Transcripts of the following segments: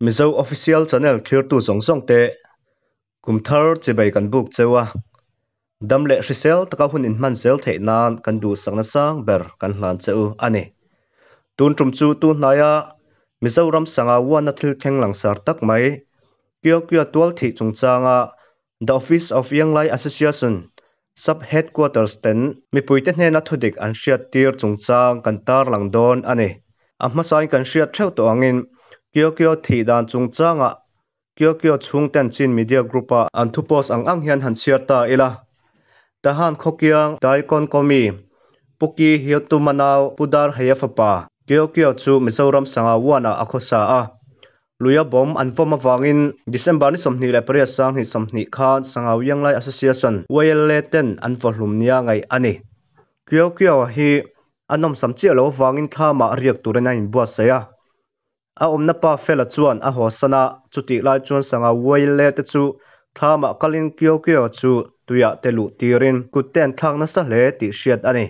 mizo official channel clear tu zong zong te kumthar chebei kan buk chewa dam le hrisel taka hun in man zel thei nan kan du sangna sang ber kan hlan cheu ani tun trum chu tu hnaya mizoram sanga wana thil kheng langsar tak mai kyo kyo tual thi chung changa the office of young lai association sub headquarters ten mipuite hne na thudik an hriat tir chung chang kan tar langdon ani amma sain kan hriat theu to angin กี่ยวกับที่ด้านจุงจ้างอ่ะเกี่ยวกับช่วงเต็งจินมีเดียกรุ๊ปอ่ะอันทุบอสอังอังเฮียนหันเชียร์ตาอีละแต่ฮันข้กี่ยงได้คนก็มีปุกี้เฮียตุมานาวปุดาร์เฮียฟป้าเกี่ยวกับชูมิโซรัมสังอาวานาอักขศาลุยบอมอันฟอมฟังอินเดิเซมบาร์นิสมนีและเปรียสังหิสมนีขานสังอาวยังไลอัสเซียชันเวเยเลตินอันฟอร์ลุมเนียไงอันนี้เกี่ยวกับเฮีอันนมสัมเจ้ลฟังอินท่ามาเรียกตัวนายบัวเสีย a awmna pa fel a chuan a hawsana chuti lai chuan sanga waile te chu thama kalin kio kio chu tuya te lu tirin kuten thakna sa hle ti hriat ani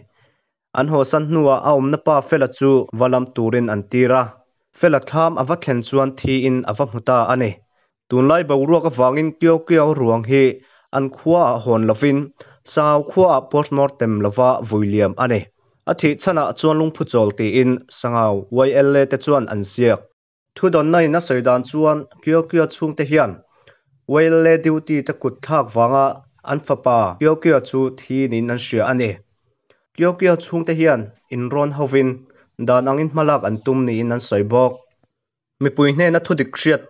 an hawsan hnuah a awmna pa fel a chu valam turin an tira fel a tham ava thlen chuan thi in ava hmuta ani tun lai boruak awangin kio kio ruang hi an khua a hawn lovin sangau khua a postmortem lova vuiliam ani a thih chana chuan lungphu chawl ti in sangau yl te chuan an siak thu don na in a sei dan chuan kyo kyo chung te hian whale le duty te kut thak wanga an fapa kyo kyo chu thi nin an hria ani kyo kyo chung te hian in ron hovin dan ang in malak an tum ni in an sei bok thu được na thudik hriat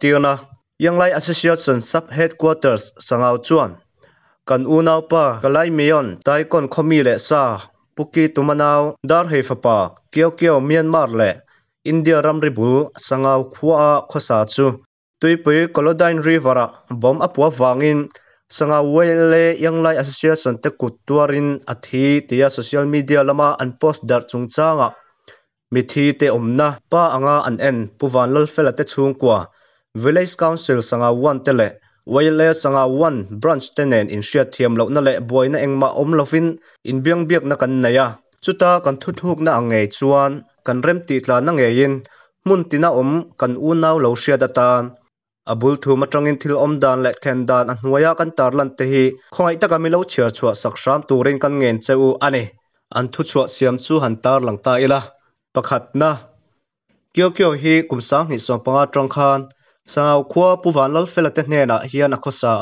Yang yanglai association sub headquarters sang sangau chuan kan u nau pa kalai mion tai kon khomi le sa Bukit tumanau dar hei fapa kyo kyo myanmar le India Ramribul sangau khua khosa chu tuipui Colodine River bom apua wangin sanga wele yang lai association te kutwarin athi tia social media lama an post dar chungchanga mithi te omna pa anga an en puwan lol fela te chungkwa village council sanga wan tele wele sanga wan branch tenen in shia thiam lo na le boina engma om lovin in biang biak na kan naya chuta kan thuthuk na ange chuan กันเริ่มตีตานั่งเอินมุนตินาอมกันอูนาวเหลาเชียดตาอับุลทูมาจงอินทิลอมดานและแคนดานอันวยากันตารลันเตฮีคงไอตกามิเลวเชียชัวสักสามตัวเร่งกันเงินเซอูอันนีออันทุชัวเสียมซูหันตารลังตาอีละประคัดนะเกี่ยวเกี่ยวฮีกุมสังหิสอปงาจงคานสังาวขัวปุวานลัลเฟลเตเนน่าเฮียนักษา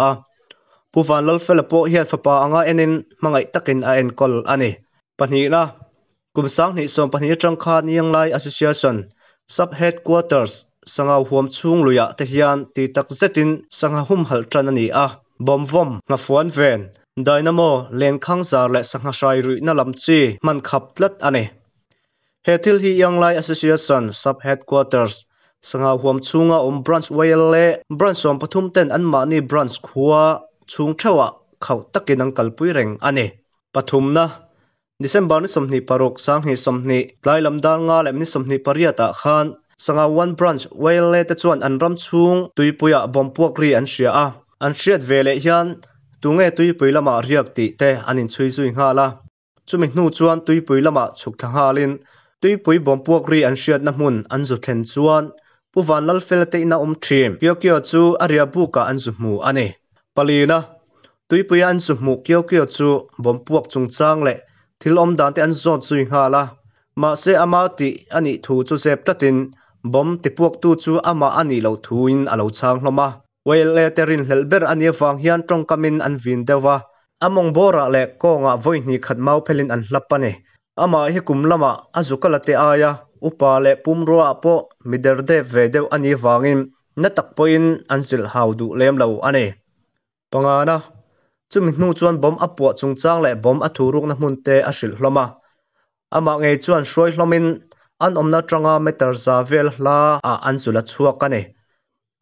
ปุฟันลัลเฟลโปเฮียสฝปาอ่างเอ็นินมังไอตักินอันกอลอันนีอปัญหีละกุมสังนิสมปนิจังคานียงไลแอสโซเสชันสับเฮดควอเตอร์สสังเอาหวมชุงลุยะเทียนตีตักเซตินสังหุมหัลจันนีอะบอมวอมงาฟวนเวนดนามเลียนคังซาและสังหายรุนลำจีมันขับลัดอันเฮทิลฮียงไลแอสโซเสชันสับเฮดควอเตอร์สสังเอาหวมชุงอมบรันส์ไวเล่บรันส์สมปทุมเต็นอันมานีบรันส์ขัวชุงเชวะเขาตะกินังกัลปุยเร่งอันเปทุมนะ December ni somni paruk sang hi somni tlai lamdar nga lem ni somni pariata khan sanga one branch wale te chuan an ram chung tuipuya bompuak ri an hria a an hriat vele hian tunge tuipui lama riak ti te anin chui zui nga la chumi hnu chuan tuipui lama chuk tha halin tuipui bompuak ri an hriat na hmun an zu thlen chuan puvan lal fel te na um thrim kyo kyo chu aria buka an zu hmu ane palina tuipui an zu Mu kyo kyo chu bompuak chung chang le thì ông thil awm dan te an zawt zui nga la mahse ama tih anh nih thu chu zep takin bom tipuak tu chu ama ani lo thuin a lo chang hlawma wele terin hlelber ani wang hian tong kamin an vin dewa among bora le ko nga voi ni khat mau phelin an hlapane ama hi kum lama azukala te aya upa le pumro apo mider de ve deuh ani wangin na takpoin an sil hau du lem lo ane pangana chumi hnu chuan bom a puah chung chang leh bom a thu rukna hmun te a hrilh hlawma amah ngei chuan hruai hlawmin an omna tanga meter za vel hla a an chula chhuak ani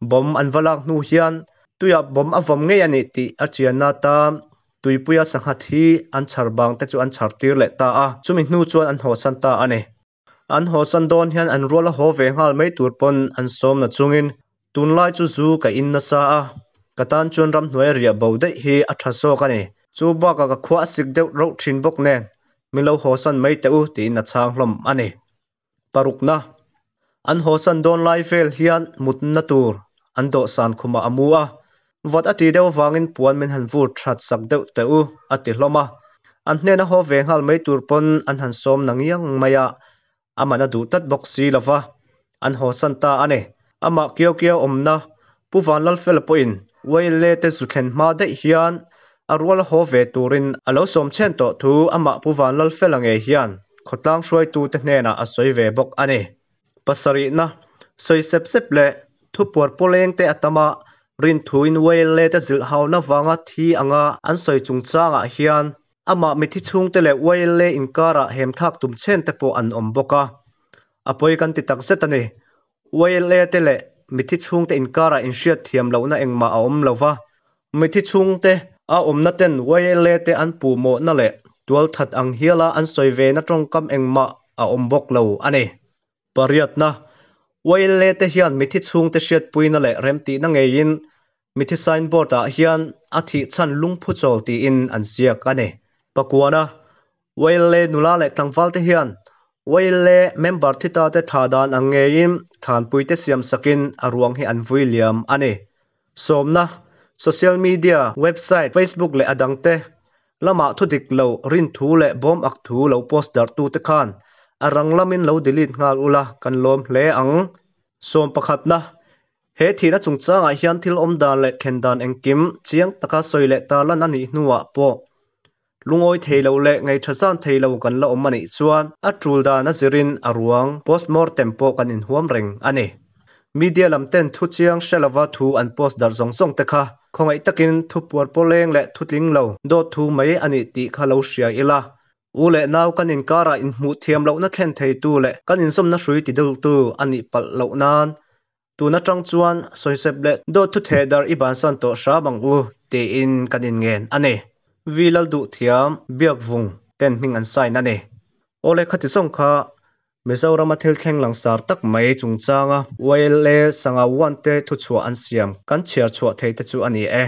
bom an valak hnu hian tuya bom a vom ngei ani ti a chianna ta tuipuya sanghat hi an charbang te chu an chartir le ta a chumi hnu chuan an san ta ani an san don hian an rual a ho ve ngal mai turpon an som na chungin tunlai chu zu ka in na sa a katan chuan ram hnuai ria bo deuh hi a tha zawk ani chu baka ka khua sik deuh ro thin bawk nen milo hosan mai te u ti na chang hlom ani na an ho san don lai fel hian mutna tur an do san khuma amua vot ati deuh wangin puan min han vu that sak deuh te u ati hloma an hnen a ho ve ngal mai tur pon an han som nang yang maya amana du tat bok si lova an ho san ta ane ama kyo kyo omna puwan lal fel po in vaile te su thlen hma daih hian a rual ho ve turin alo sawm chen tawh thu amah puvan lal fel ange hian khawtlang hruai tu te hnenah a sawi ve bawk ani pasarihna soi sep sep le thu puar poleng te atama rin thuin vaile te zil hauna wanga thi anga an soi chung changah hian ama mithi chung te le waile inkara hem thak tum chen te po an om boka apoi kan ti tak zetani waile te le mithi chhung te ra in hriat thiam lona engma a awm lova mithi chhung te a awmna ten wai le te an pu mo na le tual that ang hiala an soi soive na tongkam engma a awm bok lo ani pariat na wai le te hian mithi chhung te hriat puina le remti na ngeiin mithi signboard a ah hian a thi chan lungphu chol ti in an siak ani pakwana wai le nula le tlangval te hian wai le member thi ta te tha dan angein than puite siam sakin aruang hi an vui liam ani somna social media website facebook le adang te lama thu dik lo rin thu le bom ak thu lo poster tu te khan arang lamin lo delete ngal ula kan lom hle ang som pakhat na he thina chungchanga hian thil om dan le khen dan engkim chiang taka soile talan ani hnuwa po lungoi theilo le ngai thasan theilo kan la omani chuan a tulda na zirin post postmortem po kan in huam reng ani media lamten thu chiang shelava thu an post dar zong zong tekha khongai takin thu puar poleng le thutling lo do thu mai ani ti kha lo sia ila u le nau kan in kara in mu thiam lo na thlen thei tu le kan in som na hrui ti dul tu ani pal lo nan tu na tang chuan soisep le do thu the dar iban san to sha bang u te in kan in ngen ane vì vilal duh thiam biak vung ten hming an sign ani ole khati song kha Mizoram a thil theng langsar tak mai chung sang wale sanga wante thu chua an siam kan chiar chua thei te chu ani e